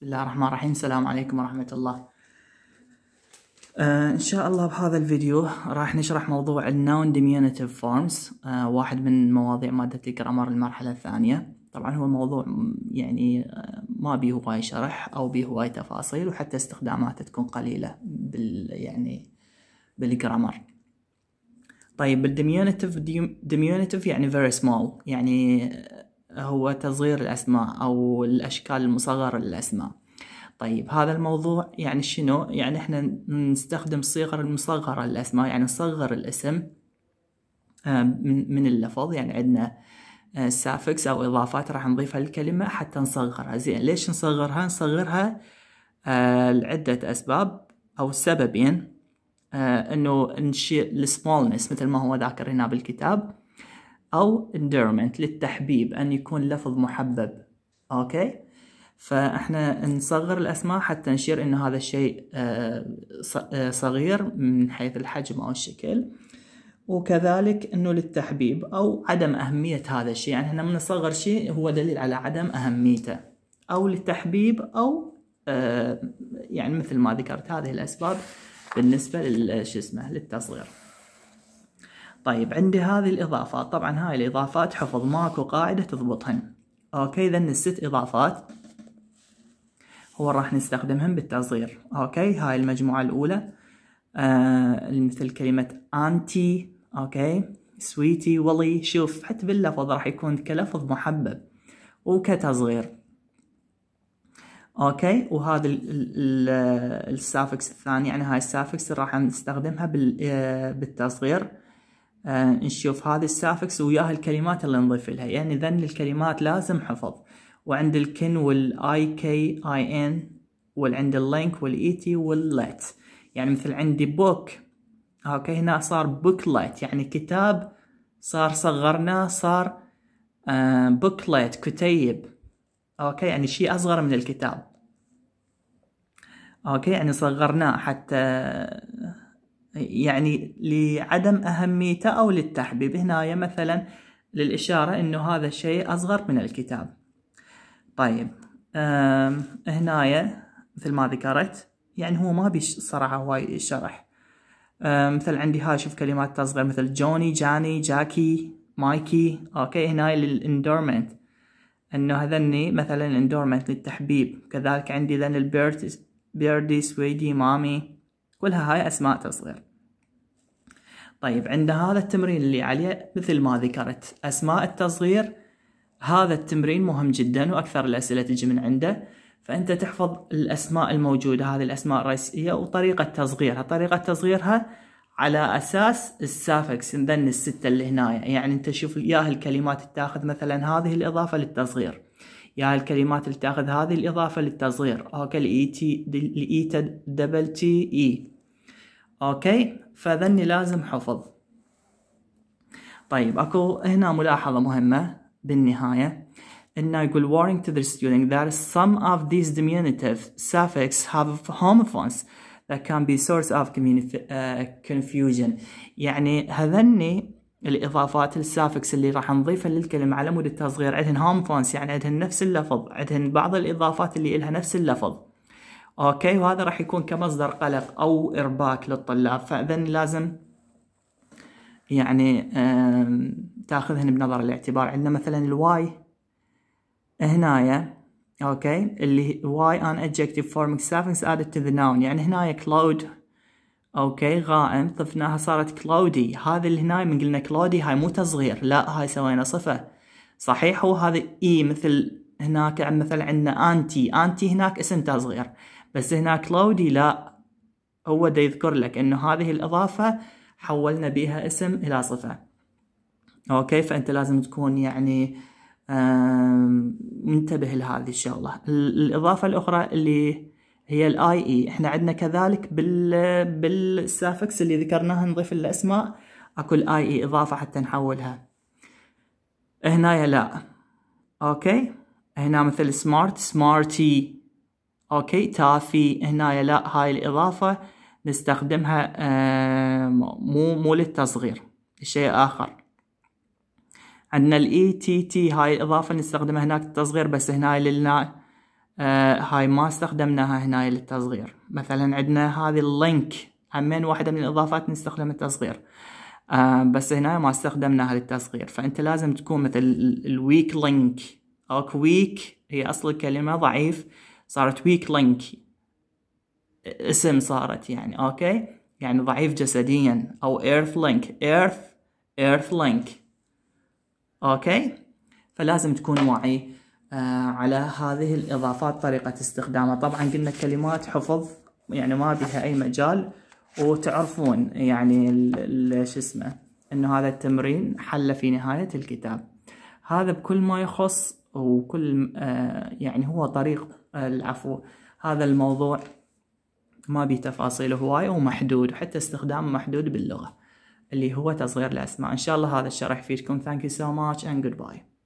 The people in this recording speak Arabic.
بسم الله الرحمن الرحيم السلام عليكم ورحمة الله آه إن شاء الله بهذا الفيديو راح نشرح موضوع النون ديميونيتيف فورمز آه واحد من مواضيع مادة الجرامر المرحلة الثانية طبعا هو موضوع يعني آه، ما بيه هواي شرح أو بيه هواي تفاصيل وحتى استخداماته تكون قليلة بال يعني بالجرامر طيب الديميونيتيف ديميونيتيف يعني very small يعني هو تصغير الأسماء أو الأشكال المصغرة للأسماء طيب هذا الموضوع يعني شنو يعني احنا نستخدم الصيغة المصغرة للأسماء يعني نصغر الاسم آه، من اللفظ يعني عندنا سافكس آه، أو إضافات راح نضيفها للكلمة حتى نصغرها زين ليش نصغرها نصغرها آه، لعدة أسباب أو سببين انه نشيل السمولنس مثل ما هو ذاكر هنا بالكتاب أو endurement للتحبيب أن يكون لفظ محبب أوكي فإحنا نصغر الأسماء حتى نشير أن هذا الشيء آه، آه، صغير من حيث الحجم أو الشكل وكذلك أنه للتحبيب أو عدم أهمية هذا الشيء يعني إحنا من نصغر شيء هو دليل على عدم أهميته أو للتحبيب أو آه، يعني مثل ما ذكرت هذه الأسباب بالنسبة للتصغير طيب عندي هذه الإضافات طبعا هاي الإضافات حفظ ماكو قاعدة تضبطهن أوكي إذا الست إضافات هو راح نستخدمهم بالتصغير أوكي هاي المجموعة الأولى آه مثل كلمة أنتي أوكي سويتي ولي شوف حتى باللفظ راح يكون كلفظ محبب وكتصغير اوكي وهذا السافكس الثاني يعني هاي السافكس راح نستخدمها آه، بالتصغير آه، نشوف هذه السافكس وياها الكلمات اللي نضيف لها يعني ذن الكلمات لازم حفظ وعند الكن والاي كي اي ان والعند اللينك والاي تي يعني مثل عندي بوك اوكي هنا صار بوكليت يعني كتاب صار صغرناه صار بوك آه، بوكليت كتيب اوكي يعني شيء اصغر من الكتاب اوكي يعني صغرناه حتى يعني لعدم أهميته أو للتحبيب هنا مثلا للإشارة أنه هذا الشيء أصغر من الكتاب طيب هنا مثل ما ذكرت يعني هو ما بي الصراحة هواي شرح مثل عندي هاي شوف كلمات تصغر مثل جوني جاني جاكي مايكي اوكي هنا للاندورمنت انه هذني مثلا اندورمنت للتحبيب كذلك عندي ذن البيرت بيردي سويدي مامي كلها هاي أسماء تصغير طيب عند هذا التمرين اللي عليه مثل ما ذكرت أسماء التصغير هذا التمرين مهم جدا وأكثر الأسئلة تجي من عنده فأنت تحفظ الأسماء الموجودة هذه الأسماء الرئيسية وطريقة تصغيرها طريقة تصغيرها على أساس السافكس ذن الستة اللي هنايا يعني أنت شوف يا الكلمات تاخذ مثلا هذه الإضافة للتصغير يا الكلمات اللي تاخذ هذه الإضافة للتصغير أوكي الإي تي الإي دبل تي إي أوكي فذني لازم حفظ طيب أكو هنا ملاحظة مهمة بالنهاية إنه يقول warning to the student that some of these diminutive suffix have homophones that can be source of uh, confusion يعني هذني الاضافات السافكس اللي راح نضيفها للكلمه على مود التصغير عندهن هوم فونس يعني عندهن نفس اللفظ عندهن بعض الاضافات اللي لها نفس اللفظ اوكي وهذا راح يكون كمصدر قلق او ارباك للطلاب فاذا لازم يعني تاخذهن بنظر الاعتبار عندنا مثلا الواي هنايا اوكي اللي واي ان adjective forming suffix added to the noun يعني هنايا cloud اوكي غائم ضفناها صارت كلاودي هذا اللي هنا من قلنا كلاودي هاي مو تصغير لا هاي سوينا صفة صحيح هو هذا اي مثل هناك يعني مثلا عندنا انتي انتي هناك اسم تصغير بس هنا كلاودي لا هو دا يذكر لك انه هذه الاضافة حولنا بها اسم الى صفة اوكي فانت لازم تكون يعني منتبه لهذه الشغلة الاضافة الاخرى اللي هي الاي اي e. احنا عندنا كذلك بال بالسافكس اللي ذكرناها نضيف الاسماء اكو الاي اي e اضافه حتى نحولها هنا لا اوكي هنا مثل سمارت سمارتي اوكي تافي هنا لا هاي الاضافه نستخدمها مو مو للتصغير شيء اخر عندنا الاي تي e تي هاي الاضافه نستخدمها هناك للتصغير بس هنا للنا آه هاي ما استخدمناها هنا للتصغير مثلا عندنا هذه اللينك همين واحدة من الإضافات نستخدم التصغير آه بس هنا ما استخدمناها للتصغير فأنت لازم تكون مثل الويك لينك أوك ويك هي أصل الكلمة ضعيف صارت ويك لينك اسم صارت يعني أوكي يعني ضعيف جسديا أو ايرث لينك ايرث ايرث لينك أوكي فلازم تكون واعي آه، على هذه الإضافات طريقة استخدامها طبعا قلنا كلمات حفظ يعني ما بها أي مجال وتعرفون يعني شو اسمه انه هذا التمرين حل في نهاية الكتاب هذا بكل ما يخص وكل آه، يعني هو طريق آه، العفو هذا الموضوع ما بيه تفاصيل هواي ومحدود وحتى استخدام محدود باللغة اللي هو تصغير الأسماء إن شاء الله هذا الشرح فيكم thank you so much and goodbye